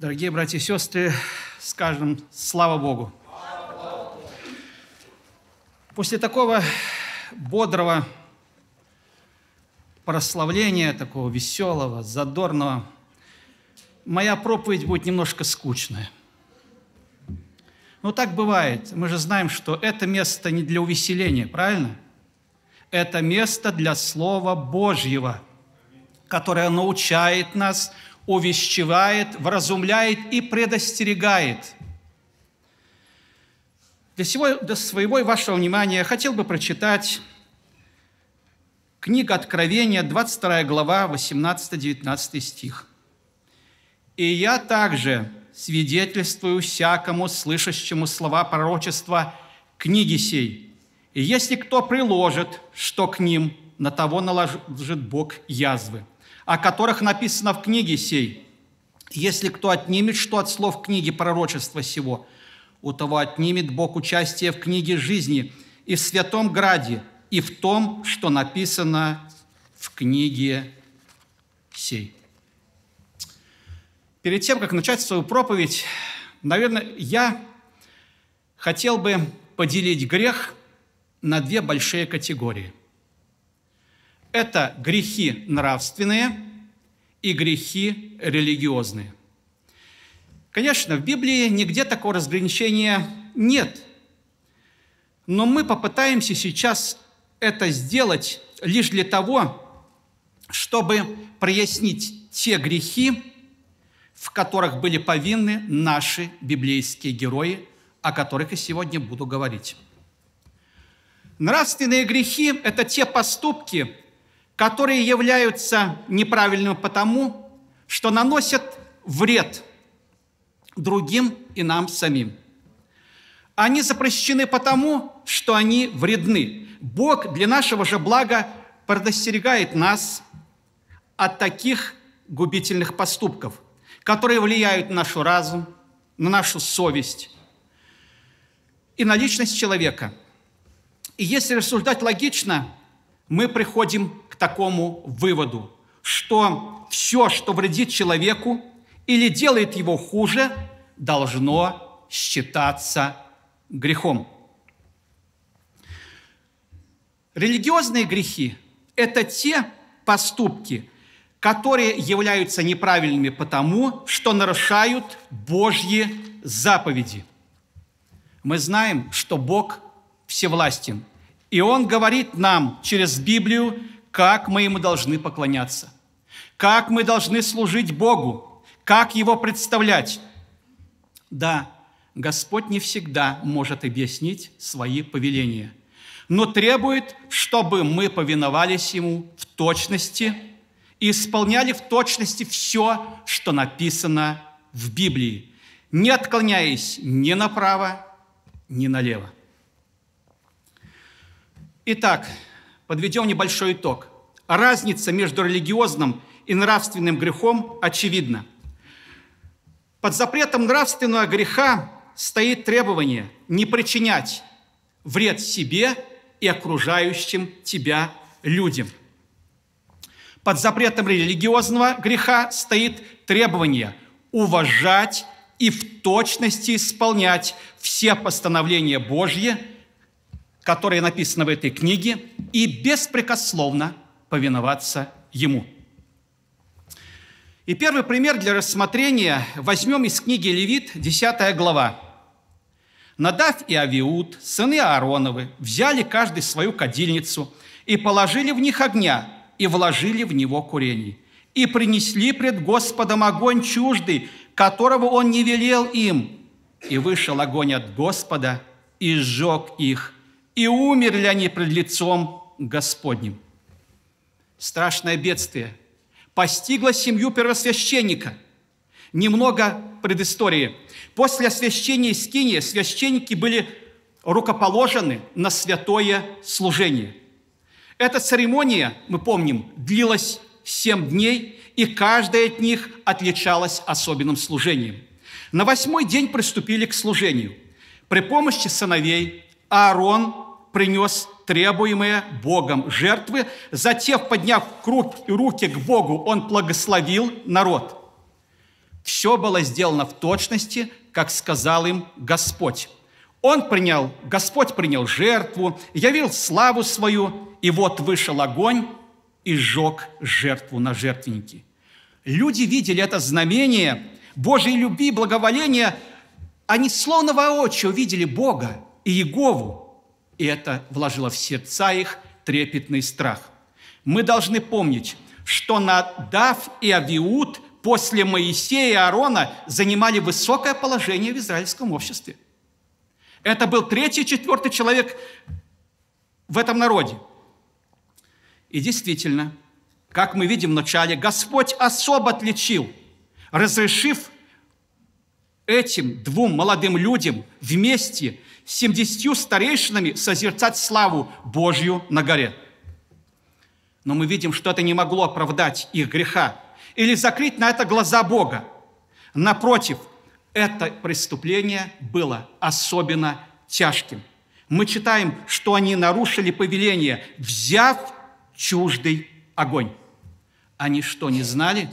Дорогие братья и сестры, скажем слава Богу. После такого бодрого прославления, такого веселого, задорного, моя проповедь будет немножко скучная. Но так бывает. Мы же знаем, что это место не для увеселения, правильно? Это место для Слова Божьего, которое научает нас – увещевает, вразумляет и предостерегает. Для, всего, для своего и вашего внимания я хотел бы прочитать книга Откровения, 22 глава, 18-19 стих. «И я также свидетельствую всякому, слышащему слова пророчества книги сей. И если кто приложит, что к ним, на того наложит Бог язвы о которых написано в книге сей. Если кто отнимет что от слов книги пророчества сего, у того отнимет Бог участие в книге жизни и в святом граде, и в том, что написано в книге сей. Перед тем, как начать свою проповедь, наверное, я хотел бы поделить грех на две большие категории – это грехи нравственные и грехи религиозные. Конечно, в Библии нигде такого разграничения нет. Но мы попытаемся сейчас это сделать лишь для того, чтобы прояснить те грехи, в которых были повинны наши библейские герои, о которых и сегодня буду говорить. Нравственные грехи – это те поступки, которые являются неправильными потому, что наносят вред другим и нам самим. Они запрещены потому, что они вредны. Бог для нашего же блага предостерегает нас от таких губительных поступков, которые влияют на наш разум, на нашу совесть и на личность человека. И если рассуждать логично, мы приходим такому выводу, что все, что вредит человеку или делает его хуже, должно считаться грехом. Религиозные грехи – это те поступки, которые являются неправильными потому, что нарушают Божьи заповеди. Мы знаем, что Бог всевластен. И Он говорит нам через Библию, как мы ему должны поклоняться, как мы должны служить Богу, как его представлять. Да, Господь не всегда может объяснить свои повеления, но требует, чтобы мы повиновались Ему в точности и исполняли в точности все, что написано в Библии, не отклоняясь ни направо, ни налево. Итак, Подведем небольшой итог. Разница между религиозным и нравственным грехом очевидна. Под запретом нравственного греха стоит требование не причинять вред себе и окружающим тебя людям. Под запретом религиозного греха стоит требование уважать и в точности исполнять все постановления Божьи – которое написано в этой книге, и беспрекословно повиноваться Ему. И первый пример для рассмотрения возьмем из книги Левит, 10 глава. «Надав и Авиуд, сыны Аароновы, взяли каждый свою кадильницу и положили в них огня, и вложили в него курений, и принесли пред Господом огонь чуждый, которого он не велел им. И вышел огонь от Господа, и сжег их, и умерли они пред лицом Господним. Страшное бедствие постигло семью первосвященника. Немного предыстории. После освящения Скинии священники были рукоположены на святое служение. Эта церемония, мы помним, длилась семь дней, и каждая от них отличалась особенным служением. На восьмой день приступили к служению при помощи сыновей Аарон принес требуемые Богом жертвы. Затем, подняв руки к Богу, он благословил народ. Все было сделано в точности, как сказал им Господь. Он принял, Господь принял жертву, явил славу свою, и вот вышел огонь и сжег жертву на жертвеннике. Люди видели это знамение Божьей любви, благоволения, они словно воочию видели Бога, Иегову, и это вложило в сердца их трепетный страх. Мы должны помнить, что Надав и Авиуд после Моисея и Аарона занимали высокое положение в израильском обществе. Это был третий, четвертый человек в этом народе. И действительно, как мы видим в начале, Господь особо отличил, разрешив этим двум молодым людям вместе с семьдесятью старейшинами созерцать славу Божью на горе. Но мы видим, что это не могло оправдать их греха или закрыть на это глаза Бога. Напротив, это преступление было особенно тяжким. Мы читаем, что они нарушили повеление, взяв чуждый огонь. Они что, не знали?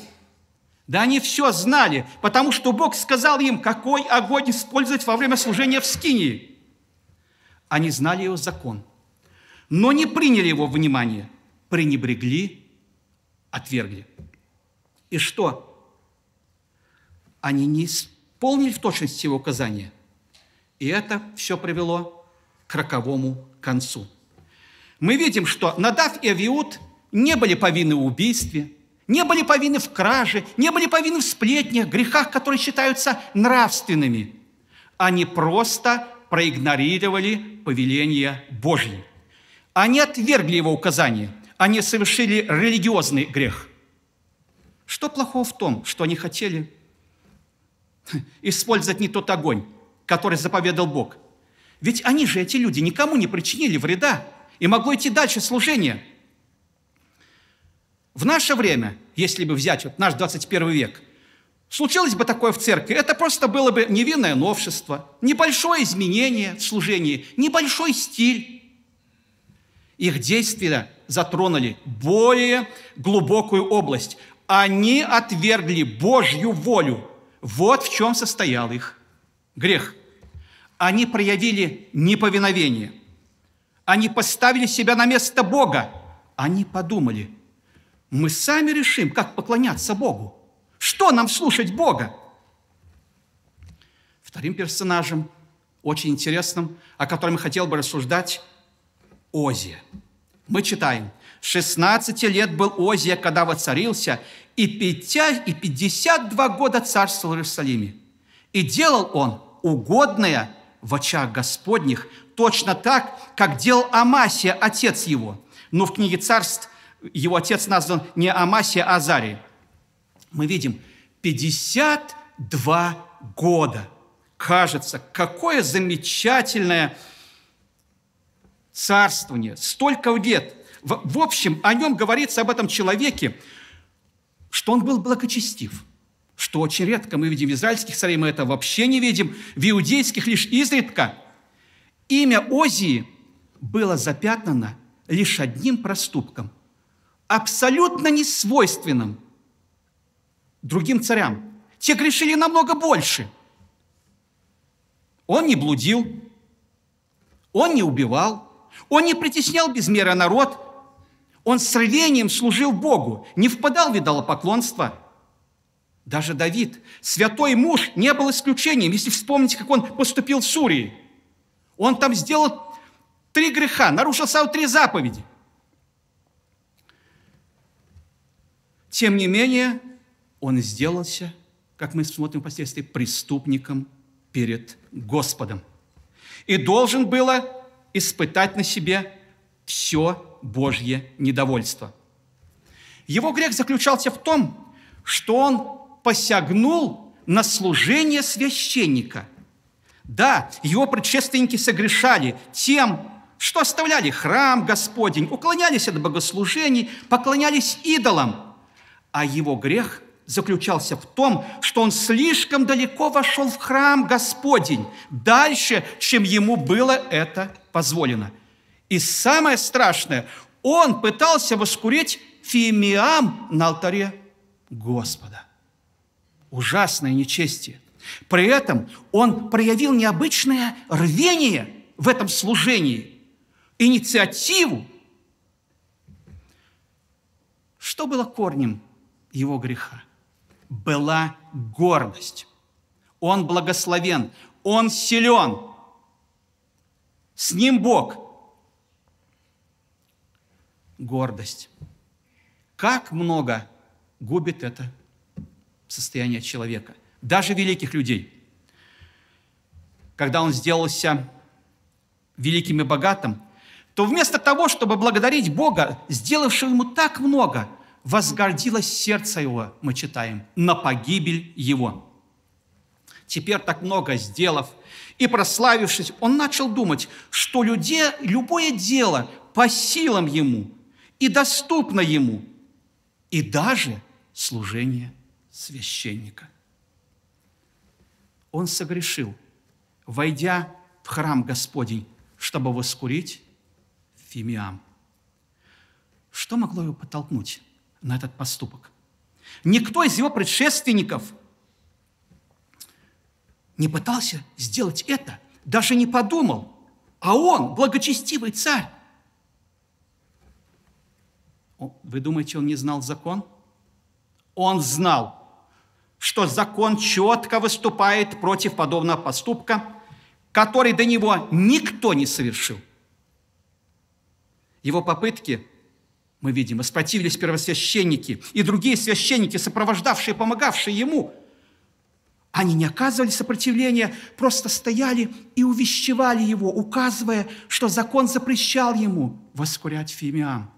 Да они все знали, потому что Бог сказал им, какой огонь использовать во время служения в Скинии. Они знали его закон, но не приняли его внимание, пренебрегли, отвергли. И что? Они не исполнили в точности его указания. И это все привело к роковому концу. Мы видим, что Надав и Авиуд не были повинны в убийстве – не были повинны в краже, не были повинны в сплетнях, грехах, которые считаются нравственными. Они просто проигнорировали повеление Божье. Они отвергли его указания. Они совершили религиозный грех. Что плохого в том, что они хотели использовать не тот огонь, который заповедал Бог? Ведь они же, эти люди, никому не причинили вреда, и могло идти дальше служение – в наше время, если бы взять вот наш 21 век, случилось бы такое в церкви, это просто было бы невинное новшество, небольшое изменение в служении, небольшой стиль. Их действия затронули более глубокую область. Они отвергли Божью волю. Вот в чем состоял их грех. Они проявили неповиновение. Они поставили себя на место Бога. Они подумали – мы сами решим, как поклоняться Богу. Что нам слушать Бога? Вторым персонажем, очень интересным, о котором я хотел бы рассуждать, Озия. Мы читаем, 16 лет был Озия, когда воцарился, и 52 года царствовал в Иерусалиме. И делал он угодное в очах Господних, точно так, как делал Амасия, отец его. Но в книге царств его отец назван не Амасия, а Азарий. Мы видим 52 года. Кажется, какое замечательное царствование, столько лет. В, в общем, о нем говорится, об этом человеке, что он был благочестив, что очень редко мы видим в израильских царей, мы это вообще не видим, в иудейских лишь изредка. Имя Озии было запятнано лишь одним проступком абсолютно несвойственным другим царям. Те грешили намного больше. Он не блудил, он не убивал, он не притеснял без меры народ, он с рвением служил Богу, не впадал в идолопоклонство. Даже Давид, святой муж, не был исключением, если вспомните, как он поступил в Сурии. Он там сделал три греха, нарушил сразу три заповеди – Тем не менее, он сделался, как мы смотрим впоследствии, преступником перед Господом. И должен было испытать на себе все Божье недовольство. Его грех заключался в том, что он посягнул на служение священника. Да, его предшественники согрешали тем, что оставляли храм Господень, уклонялись от богослужений, поклонялись идолам – а его грех заключался в том, что он слишком далеко вошел в храм Господень, дальше, чем ему было это позволено. И самое страшное, он пытался воскурить фимиам на алтаре Господа. Ужасное нечестие. При этом он проявил необычное рвение в этом служении, инициативу. Что было корнем его греха. Была гордость. Он благословен, он силен. С ним Бог. Гордость. Как много губит это состояние человека, даже великих людей. Когда он сделался великим и богатым, то вместо того, чтобы благодарить Бога, сделавшего ему так много, возгордилось сердце его, мы читаем, на погибель его. Теперь так много сделав и прославившись, он начал думать, что людей, любое дело по силам ему и доступно ему, и даже служение священника. Он согрешил, войдя в храм Господень, чтобы воскурить фимиам. Что могло его подтолкнуть? на этот поступок. Никто из его предшественников не пытался сделать это, даже не подумал. А он, благочестивый царь, вы думаете, он не знал закон? Он знал, что закон четко выступает против подобного поступка, который до него никто не совершил. Его попытки мы видим, испотивились первосвященники и другие священники, сопровождавшие, помогавшие ему. Они не оказывали сопротивления, просто стояли и увещевали его, указывая, что закон запрещал ему воскурять фимиам.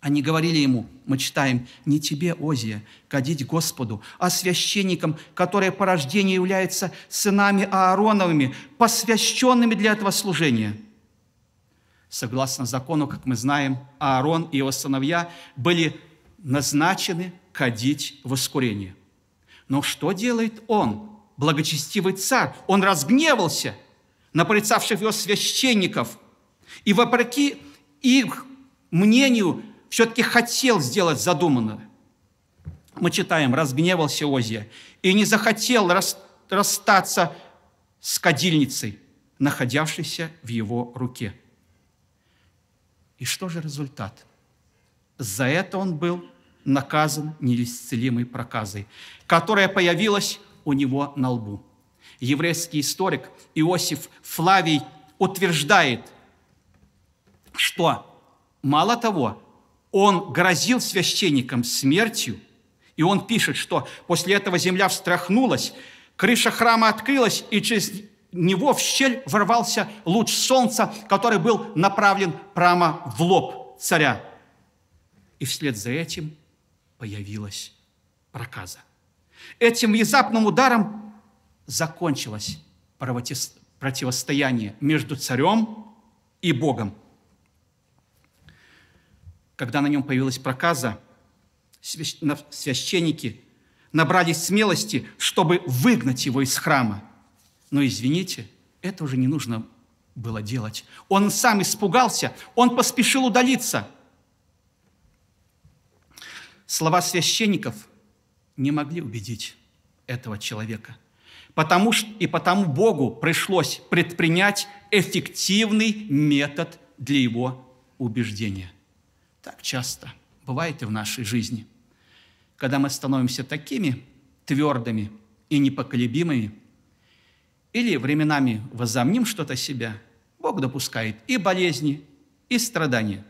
Они говорили ему, мы читаем, «Не тебе, Озия, кадить Господу, а священникам, которые по рождению являются сынами Аароновыми, посвященными для этого служения» согласно закону, как мы знаем, Аарон и его сыновья были назначены кадить воскурение. Но что делает он, благочестивый царь? Он разгневался на порицавших его священников и вопреки их мнению все-таки хотел сделать задуманное. Мы читаем, разгневался Озия и не захотел расстаться с кадильницей, находявшейся в его руке. И что же результат? За это он был наказан неисцелимой проказой, которая появилась у него на лбу. Еврейский историк Иосиф Флавий утверждает, что мало того, он грозил священникам смертью, и он пишет, что после этого земля встряхнулась, крыша храма открылась, и через него в щель ворвался луч солнца, который был направлен прямо в лоб царя. И вслед за этим появилась проказа. Этим внезапным ударом закончилось противостояние между царем и Богом. Когда на нем появилась проказа, священники набрались смелости, чтобы выгнать его из храма – но извините, это уже не нужно было делать. Он сам испугался, он поспешил удалиться. Слова священников не могли убедить этого человека. Потому что, и потому Богу пришлось предпринять эффективный метод для его убеждения. Так часто бывает и в нашей жизни, когда мы становимся такими твердыми и непоколебимыми – или временами возомним что-то себя, Бог допускает и болезни, и страдания.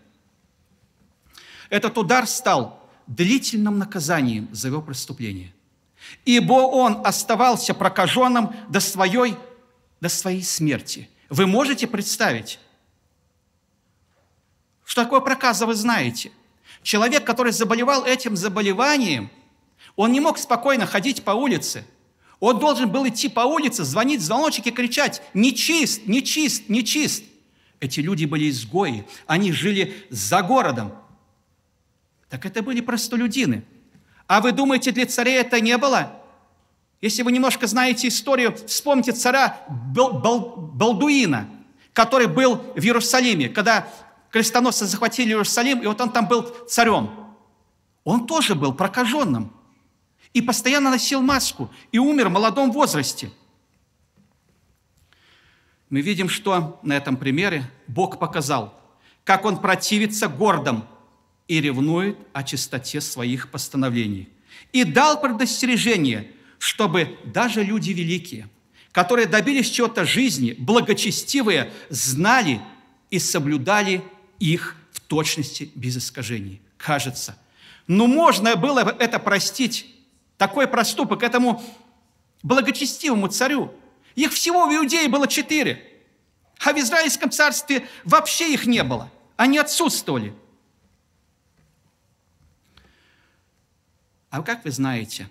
Этот удар стал длительным наказанием за его преступление. Ибо он оставался прокаженным до своей, до своей смерти. Вы можете представить, что такое проказа вы знаете? Человек, который заболевал этим заболеванием, он не мог спокойно ходить по улице – он должен был идти по улице, звонить в звоночек и кричать «Нечист! Нечист! Нечист!» Эти люди были изгои, они жили за городом. Так это были простолюдины. А вы думаете, для царей это не было? Если вы немножко знаете историю, вспомните царя Бал- Бал- Балдуина, который был в Иерусалиме, когда крестоносцы захватили Иерусалим, и вот он там был царем. Он тоже был прокаженным – и постоянно носил маску, и умер в молодом возрасте. Мы видим, что на этом примере Бог показал, как он противится гордым и ревнует о чистоте своих постановлений. И дал предостережение, чтобы даже люди великие, которые добились чего-то жизни, благочестивые, знали и соблюдали их в точности без искажений. Кажется, ну можно было это простить, такой проступок этому благочестивому царю. Их всего в Иудее было четыре, а в Израильском царстве вообще их не было. Они отсутствовали. А как вы знаете,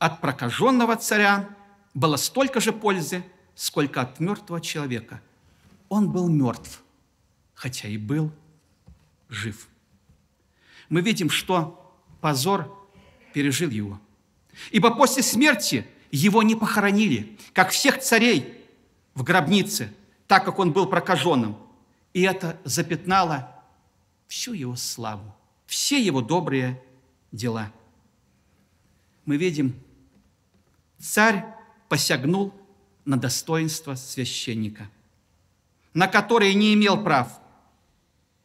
от прокаженного царя было столько же пользы, сколько от мертвого человека. Он был мертв, хотя и был жив. Мы видим, что позор пережил его – Ибо после смерти его не похоронили, как всех царей в гробнице, так как он был прокаженным. И это запятнало всю его славу, все его добрые дела. Мы видим, царь посягнул на достоинство священника, на которое не имел прав.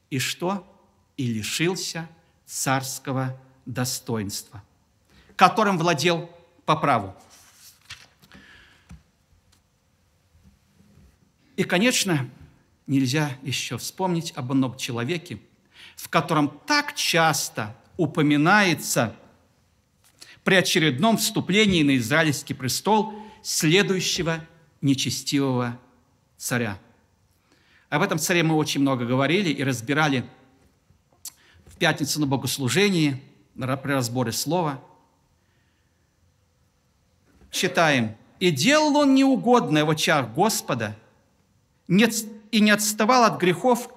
И что? И лишился царского достоинства – которым владел по праву. И, конечно, нельзя еще вспомнить об одном человеке, в котором так часто упоминается при очередном вступлении на израильский престол следующего нечестивого царя. Об этом царе мы очень много говорили и разбирали в пятницу на богослужении, при разборе слова – читаем, «И делал он неугодное в очах Господа, и не отставал от грехов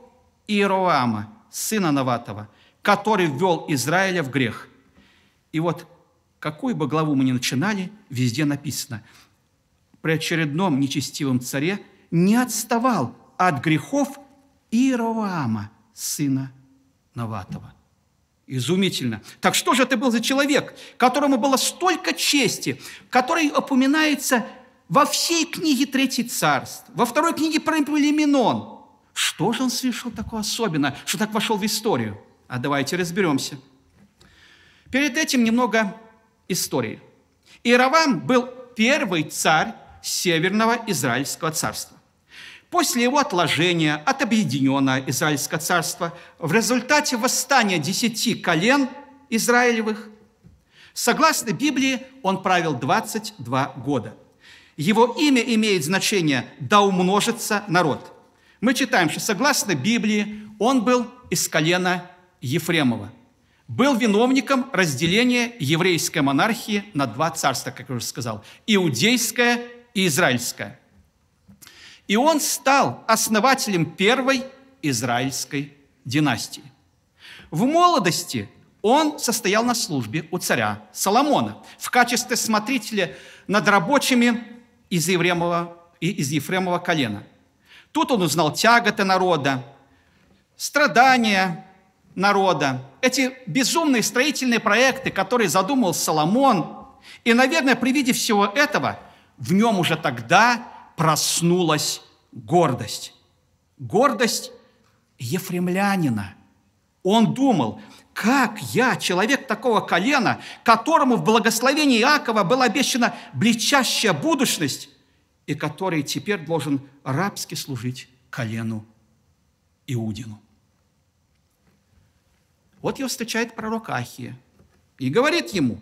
Иероама, сына Наватова, который ввел Израиля в грех». И вот какую бы главу мы ни начинали, везде написано, при очередном нечестивом царе не отставал от грехов Иероама, сына Наватова. Изумительно. Так что же это был за человек, которому было столько чести, который упоминается во всей книге «Третий царств», во второй книге про Племенон. Что же он совершил такого особенного, что так вошел в историю? А давайте разберемся. Перед этим немного истории. Иеровам был первый царь Северного Израильского царства после его отложения от объединенного Израильского царства в результате восстания десяти колен Израилевых, согласно Библии, он правил 22 года. Его имя имеет значение «да умножится народ». Мы читаем, что согласно Библии он был из колена Ефремова. Был виновником разделения еврейской монархии на два царства, как я уже сказал, иудейское и израильское – и он стал основателем первой израильской династии. В молодости он состоял на службе у царя Соломона в качестве смотрителя над рабочими из Ефремова, из Ефремова колена. Тут он узнал тяготы народа, страдания народа, эти безумные строительные проекты, которые задумал Соломон. И, наверное, при виде всего этого в нем уже тогда проснулась гордость. Гордость ефремлянина. Он думал, как я, человек такого колена, которому в благословении Иакова была обещана блестящая будущность, и который теперь должен рабски служить колену Иудину. Вот его встречает пророк Ахия и говорит ему,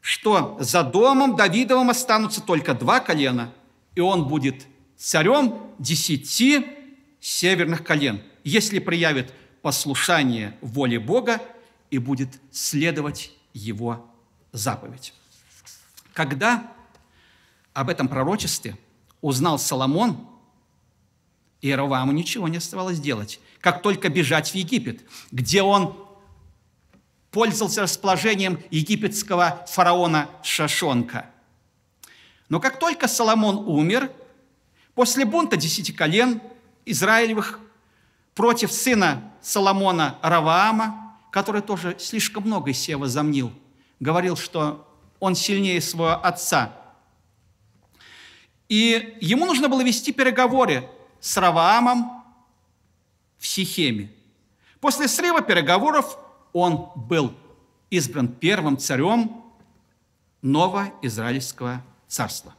что за домом Давидовым останутся только два колена – и он будет царем десяти северных колен, если проявит послушание воле Бога и будет следовать его заповедь. Когда об этом пророчестве узнал Соломон, Иероваму ничего не оставалось делать, как только бежать в Египет, где он пользовался расположением египетского фараона Шашонка – но как только Соломон умер, после бунта десяти колен Израилевых против сына Соломона Раваама, который тоже слишком много из себя возомнил, говорил, что он сильнее своего отца. И ему нужно было вести переговоры с Раваамом в Сихеме. После срыва переговоров он был избран первым царем нового израильского царства.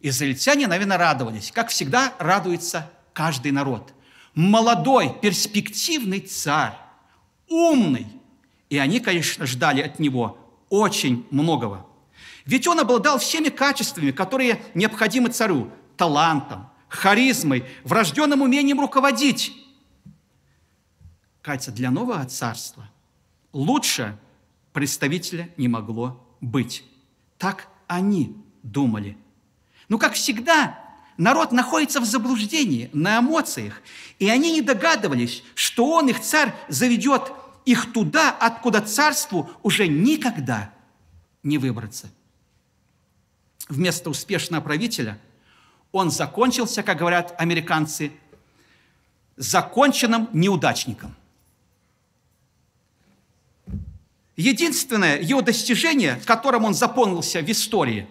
Израильтяне, наверное, радовались, как всегда радуется каждый народ. Молодой, перспективный царь, умный. И они, конечно, ждали от него очень многого. Ведь он обладал всеми качествами, которые необходимы царю. Талантом, харизмой, врожденным умением руководить. Кажется, для нового царства лучше представителя не могло быть. Так они думали. но, ну, как всегда, народ находится в заблуждении, на эмоциях, и они не догадывались, что он, их царь, заведет их туда, откуда царству уже никогда не выбраться. Вместо успешного правителя он закончился, как говорят американцы, законченным неудачником. Единственное его достижение, которым он запомнился в истории,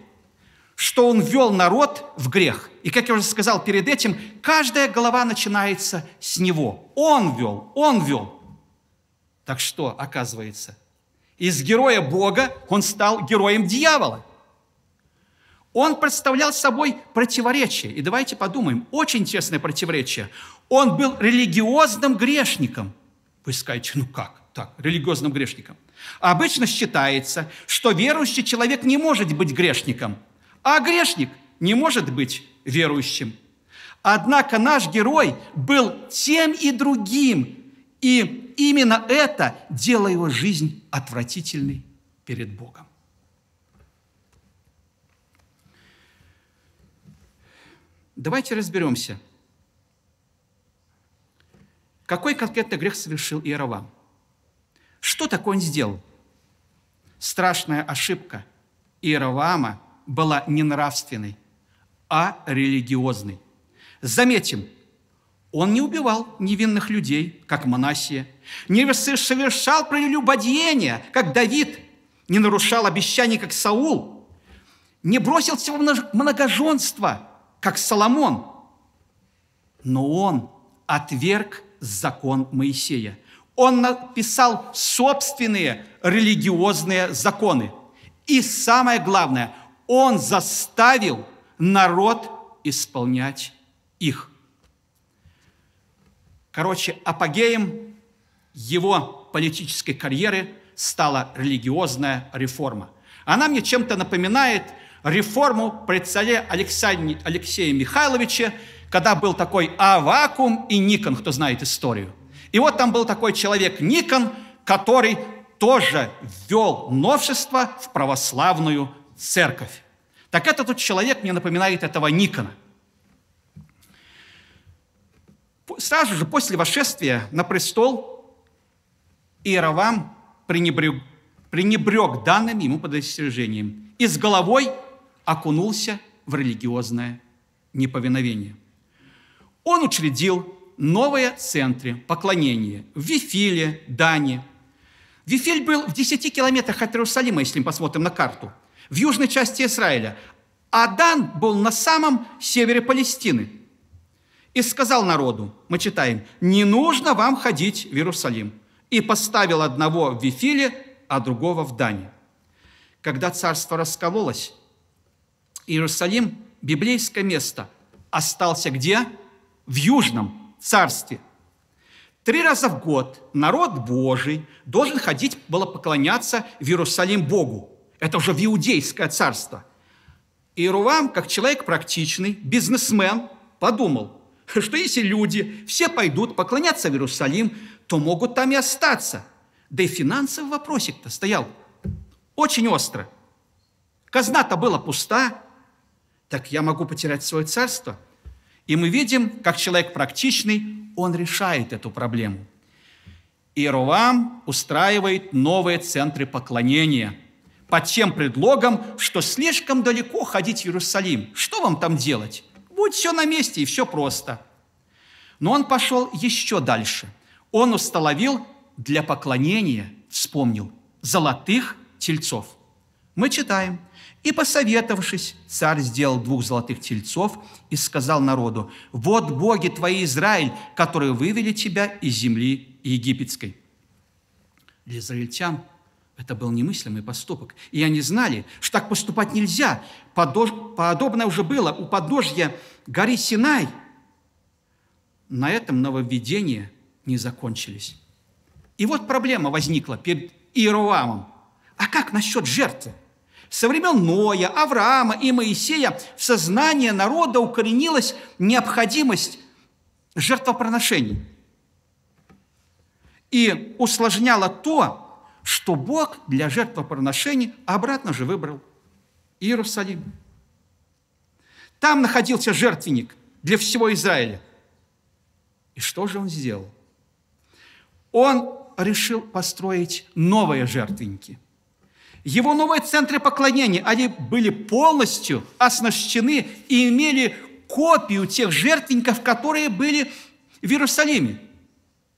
что он вел народ в грех. И, как я уже сказал перед этим, каждая глава начинается с него. Он вел, он вел. Так что, оказывается, из героя Бога он стал героем дьявола. Он представлял собой противоречие. И давайте подумаем, очень тесное противоречие. Он был религиозным грешником. Вы скажете, ну как так, религиозным грешником – Обычно считается, что верующий человек не может быть грешником, а грешник не может быть верующим. Однако наш герой был тем и другим, и именно это делало его жизнь отвратительной перед Богом. Давайте разберемся, какой конкретно грех совершил Иеровам – что такое он сделал? Страшная ошибка Иероваама была не нравственной, а религиозной. Заметим, он не убивал невинных людей, как Манасия, не совершал прелюбодеяния, как Давид, не нарушал обещаний, как Саул, не бросился в многоженство, как Соломон. Но он отверг закон Моисея – он написал собственные религиозные законы. И самое главное, он заставил народ исполнять их. Короче, апогеем его политической карьеры стала религиозная реформа. Она мне чем-то напоминает реформу при царе Алексея Михайловича, когда был такой Авакум и Никон, кто знает историю – и вот там был такой человек Никон, который тоже ввел новшество в православную церковь. Так этот вот человек мне напоминает этого Никона. Сразу же после восшествия на престол Иеровам пренебрег, пренебрег данным ему подостережением и с головой окунулся в религиозное неповиновение. Он учредил новые центры поклонения в Вифиле, Дане. Вифиль был в 10 километрах от Иерусалима, если мы посмотрим на карту, в южной части Израиля. А Дан был на самом севере Палестины. И сказал народу, мы читаем, «Не нужно вам ходить в Иерусалим». И поставил одного в Вифиле, а другого в Дане. Когда царство раскололось, Иерусалим, библейское место, остался где? В южном царстве. Три раза в год народ Божий должен ходить, было поклоняться в Иерусалим Богу. Это уже в Иудейское царство. Иерувам, как человек практичный, бизнесмен, подумал, что если люди все пойдут поклоняться в Иерусалим, то могут там и остаться. Да и финансовый вопросик-то стоял очень остро. Казна-то была пуста, так я могу потерять свое царство – и мы видим, как человек практичный, он решает эту проблему. Иеровам устраивает новые центры поклонения под тем предлогом, что слишком далеко ходить в Иерусалим. Что вам там делать? Будь все на месте и все просто. Но он пошел еще дальше. Он установил для поклонения, вспомнил, золотых тельцов. Мы читаем – и, посоветовавшись, царь сделал двух золотых тельцов и сказал народу, «Вот боги твои, Израиль, которые вывели тебя из земли египетской». Для израильтян это был немыслимый поступок. И они знали, что так поступать нельзя. Подобное уже было у подножья горы Синай. На этом нововведения не закончились. И вот проблема возникла перед Иеровамом. А как насчет жертвы? со времен Ноя, Авраама и Моисея в сознание народа укоренилась необходимость жертвопроношений. И усложняло то, что Бог для жертвопроношений обратно же выбрал Иерусалим. Там находился жертвенник для всего Израиля. И что же он сделал? Он решил построить новые жертвенники – его новые центры поклонения, они были полностью оснащены и имели копию тех жертвенников, которые были в Иерусалиме.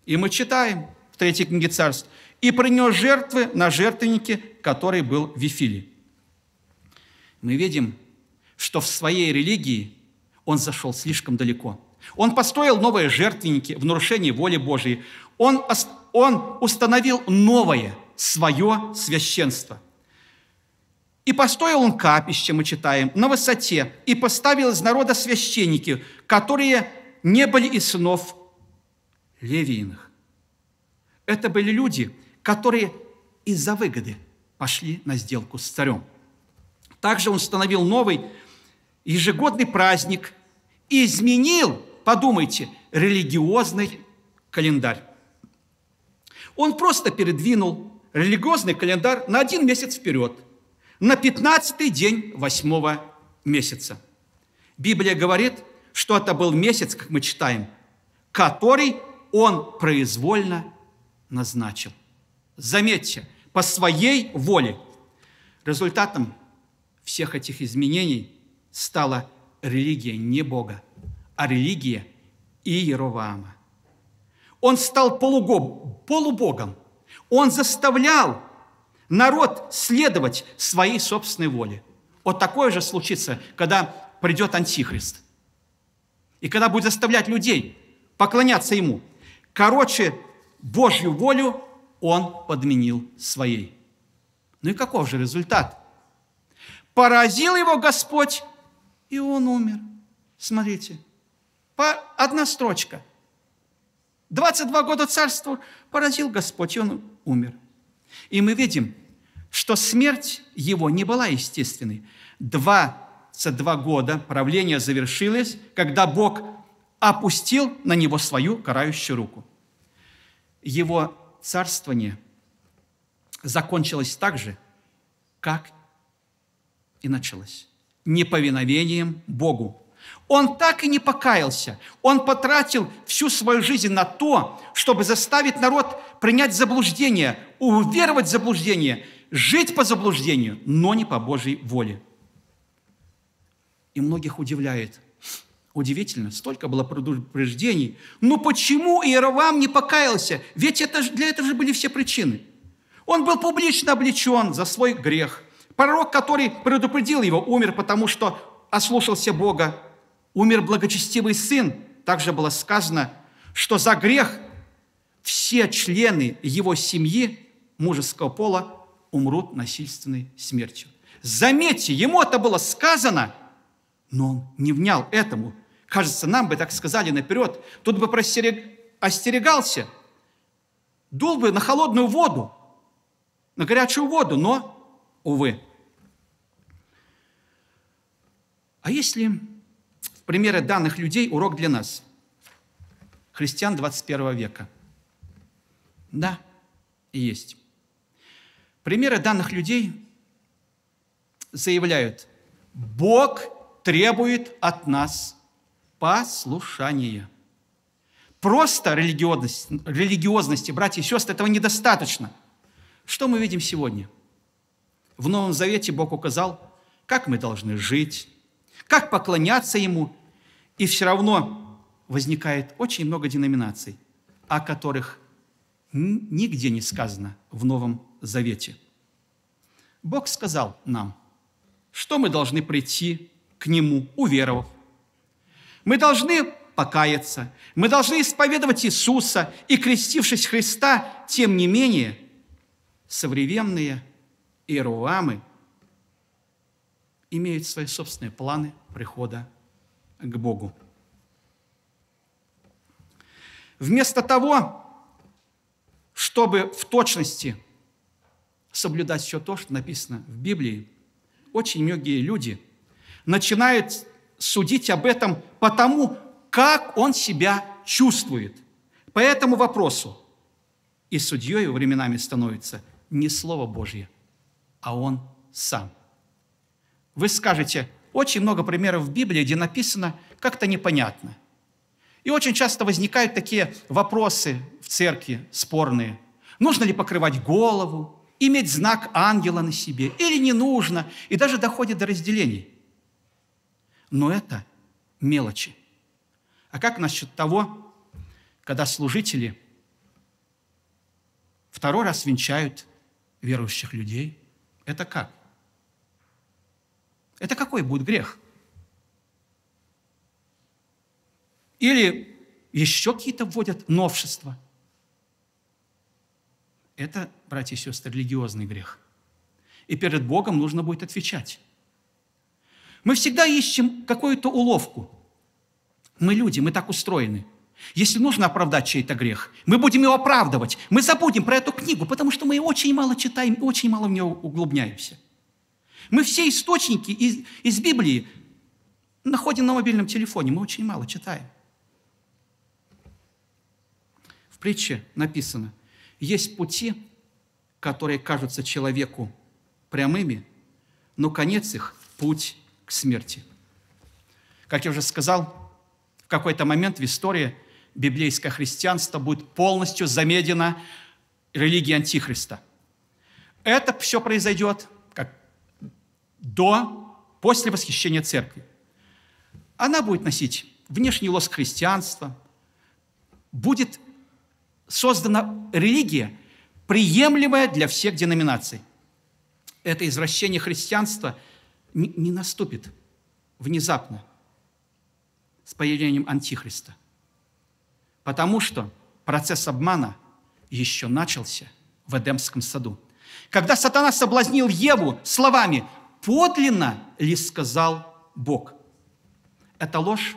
И мы читаем в третьей книге царств. «И принес жертвы на жертвеннике, который был в Вифиле». Мы видим, что в своей религии он зашел слишком далеко. Он построил новые жертвенники в нарушении воли Божией. Он, он установил новое свое священство – и построил он капище, мы читаем, на высоте, и поставил из народа священники, которые не были из сынов левиных. Это были люди, которые из-за выгоды пошли на сделку с царем. Также он установил новый ежегодный праздник и изменил, подумайте, религиозный календарь. Он просто передвинул религиозный календарь на один месяц вперед – на 15-й день восьмого месяца. Библия говорит, что это был месяц, как мы читаем, который он произвольно назначил. Заметьте, по своей воле. Результатом всех этих изменений стала религия не Бога, а религия Иероваама. Он стал полубогом. Он заставлял народ следовать своей собственной воле. Вот такое же случится, когда придет Антихрист. И когда будет заставлять людей поклоняться ему. Короче, Божью волю он подменил своей. Ну и каков же результат? Поразил его Господь, и он умер. Смотрите, по одна строчка. 22 года царству поразил Господь, и он умер. И мы видим, что смерть его не была естественной. 22 года правление завершилось, когда Бог опустил на него свою карающую руку. Его царствование закончилось так же, как и началось. Неповиновением Богу, он так и не покаялся. Он потратил всю свою жизнь на то, чтобы заставить народ принять заблуждение, уверовать в заблуждение, жить по заблуждению, но не по Божьей воле. И многих удивляет. Удивительно, столько было предупреждений. Но «Ну почему Иеровам не покаялся? Ведь это, для этого же были все причины. Он был публично обличен за свой грех. Пророк, который предупредил его, умер, потому что ослушался Бога умер благочестивый сын, также было сказано, что за грех все члены его семьи мужеского пола умрут насильственной смертью. Заметьте, ему это было сказано, но он не внял этому. Кажется, нам бы так сказали наперед. Тут бы просерег, остерегался, дул бы на холодную воду, на горячую воду, но, увы. А если примеры данных людей урок для нас, христиан 21 века. Да, и есть. Примеры данных людей заявляют, Бог требует от нас послушания. Просто религиозность, религиозности, братья и сестры, этого недостаточно. Что мы видим сегодня? В Новом Завете Бог указал, как мы должны жить, как поклоняться ему. И все равно возникает очень много деноминаций, о которых нигде не сказано в Новом Завете. Бог сказал нам, что мы должны прийти к Нему, уверовав. Мы должны покаяться, мы должны исповедовать Иисуса и, крестившись Христа, тем не менее, современные иеруамы – имеют свои собственные планы прихода к Богу. Вместо того, чтобы в точности соблюдать все то, что написано в Библии, очень многие люди начинают судить об этом по тому, как он себя чувствует. По этому вопросу и судьей временами становится не Слово Божье, а он сам – вы скажете, очень много примеров в Библии, где написано как-то непонятно. И очень часто возникают такие вопросы в церкви спорные. Нужно ли покрывать голову, иметь знак ангела на себе или не нужно, и даже доходит до разделений. Но это мелочи. А как насчет того, когда служители второй раз венчают верующих людей? Это как? это какой будет грех? Или еще какие-то вводят новшества. Это, братья и сестры, религиозный грех. И перед Богом нужно будет отвечать. Мы всегда ищем какую-то уловку. Мы люди, мы так устроены. Если нужно оправдать чей-то грех, мы будем его оправдывать. Мы забудем про эту книгу, потому что мы очень мало читаем, очень мало в нее углубняемся. Мы все источники из, из Библии находим на мобильном телефоне, мы очень мало читаем. В притче написано, есть пути, которые кажутся человеку прямыми, но конец их – путь к смерти. Как я уже сказал, в какой-то момент в истории библейское христианство будет полностью замедено религией Антихриста. Это все произойдет до, после восхищения церкви. Она будет носить внешний лоск христианства, будет создана религия, приемлемая для всех деноминаций. Это извращение христианства не наступит внезапно с появлением Антихриста, потому что процесс обмана еще начался в Эдемском саду. Когда сатана соблазнил Еву словами подлинно ли сказал Бог. Это ложь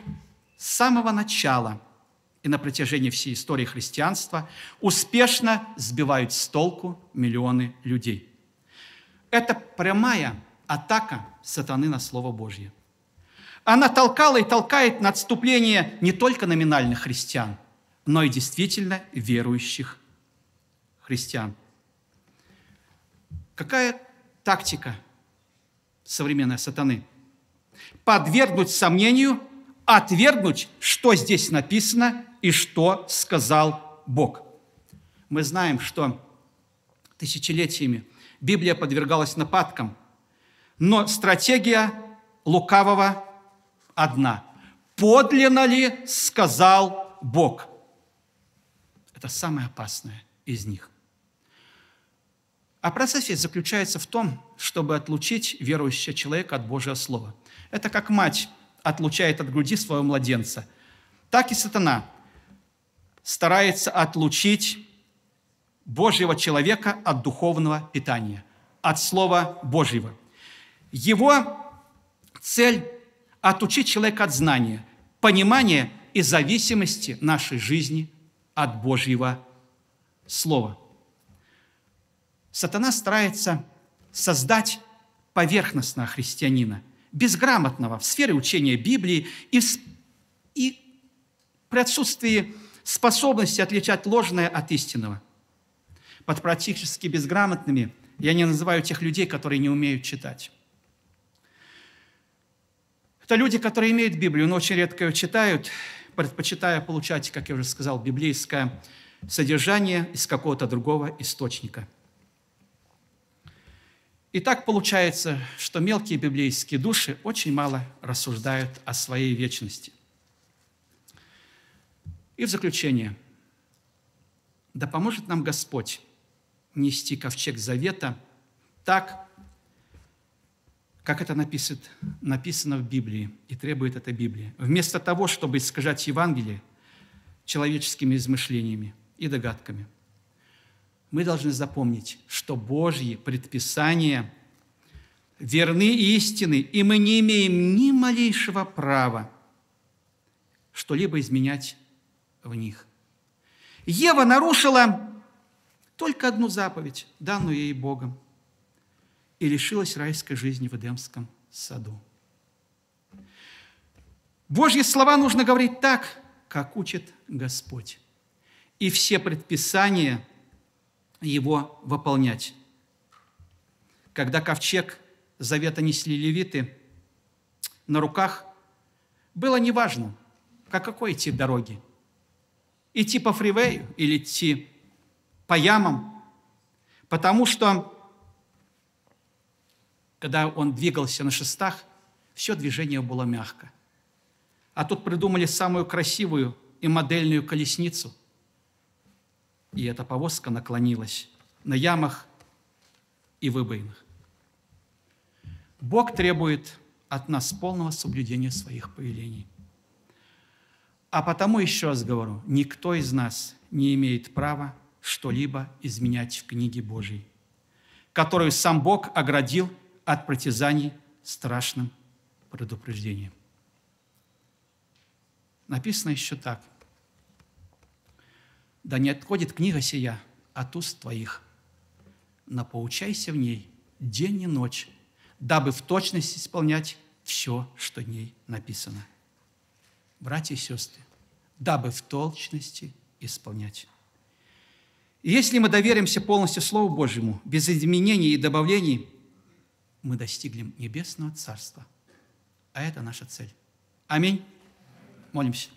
с самого начала и на протяжении всей истории христианства успешно сбивают с толку миллионы людей. Это прямая атака сатаны на Слово Божье. Она толкала и толкает на отступление не только номинальных христиан, но и действительно верующих христиан. Какая тактика современной сатаны. Подвергнуть сомнению, отвергнуть, что здесь написано и что сказал Бог. Мы знаем, что тысячелетиями Библия подвергалась нападкам, но стратегия лукавого одна. Подлинно ли сказал Бог? Это самое опасное из них. А процесс весь заключается в том, чтобы отлучить верующего человека от Божьего Слова. Это как мать отлучает от груди своего младенца. Так и сатана старается отлучить Божьего человека от духовного питания, от Слова Божьего. Его цель – отучить человека от знания, понимания и зависимости нашей жизни от Божьего Слова – Сатана старается создать поверхностного христианина, безграмотного в сфере учения Библии и, и при отсутствии способности отличать ложное от истинного. Под практически безграмотными я не называю тех людей, которые не умеют читать. Это люди, которые имеют Библию, но очень редко ее читают, предпочитая получать, как я уже сказал, библейское содержание из какого-то другого источника – и так получается, что мелкие библейские души очень мало рассуждают о своей вечности. И в заключение. Да поможет нам Господь нести ковчег завета так, как это написано, написано в Библии и требует эта Библия. Вместо того, чтобы искажать Евангелие человеческими измышлениями и догадками – мы должны запомнить, что Божьи предписания верны и истины, и мы не имеем ни малейшего права что-либо изменять в них. Ева нарушила только одну заповедь, данную ей Богом, и лишилась райской жизни в Эдемском саду. Божьи слова нужно говорить так, как учит Господь. И все предписания – его выполнять. Когда ковчег завета несли левиты на руках, было неважно, как какой идти дороги. Идти по фривею или идти по ямам, потому что когда он двигался на шестах, все движение было мягко. А тут придумали самую красивую и модельную колесницу – и эта повозка наклонилась на ямах и выбоинах. Бог требует от нас полного соблюдения своих повелений. А потому, еще раз говорю, никто из нас не имеет права что-либо изменять в книге Божьей, которую сам Бог оградил от притязаний страшным предупреждением. Написано еще так – да не отходит книга сия от уст твоих. Напоучайся в ней день и ночь, дабы в точности исполнять все, что в ней написано. Братья и сестры, дабы в точности исполнять. И если мы доверимся полностью Слову Божьему, без изменений и добавлений, мы достигнем Небесного Царства. А это наша цель. Аминь. Молимся.